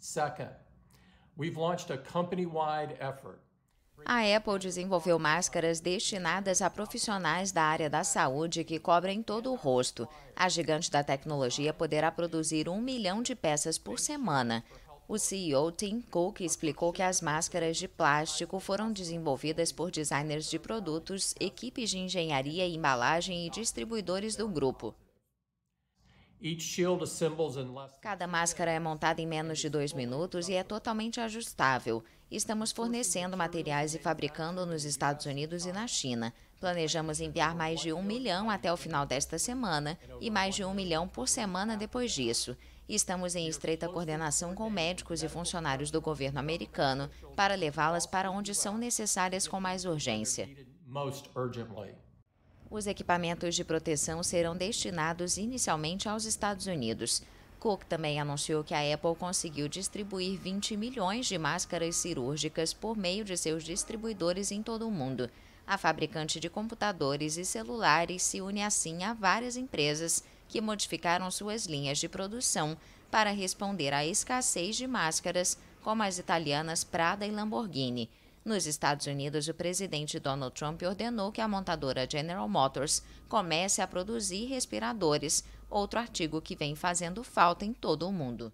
Second, we've launched a company-wide effort a Apple desenvolveu máscaras destinadas a profissionais da área da saúde que cobrem todo o rosto. A gigante da tecnologia poderá produzir um milhão de peças por semana. O CEO Tim Cook explicou que as máscaras de plástico foram desenvolvidas por designers de produtos, equipes de engenharia e embalagem e distribuidores do grupo. Cada máscara é montada em menos de dois minutos e é totalmente ajustável. Estamos fornecendo materiais e fabricando nos Estados Unidos e na China. Planejamos enviar mais de um milhão até o final desta semana e mais de um milhão por semana depois disso. Estamos em estreita coordenação com médicos e funcionários do governo americano para levá-las para onde são necessárias com mais urgência. Os equipamentos de proteção serão destinados inicialmente aos Estados Unidos. Cook também anunciou que a Apple conseguiu distribuir 20 milhões de máscaras cirúrgicas por meio de seus distribuidores em todo o mundo. A fabricante de computadores e celulares se une assim a várias empresas que modificaram suas linhas de produção para responder à escassez de máscaras, como as italianas Prada e Lamborghini. Nos Estados Unidos, o presidente Donald Trump ordenou que a montadora General Motors comece a produzir respiradores, outro artigo que vem fazendo falta em todo o mundo.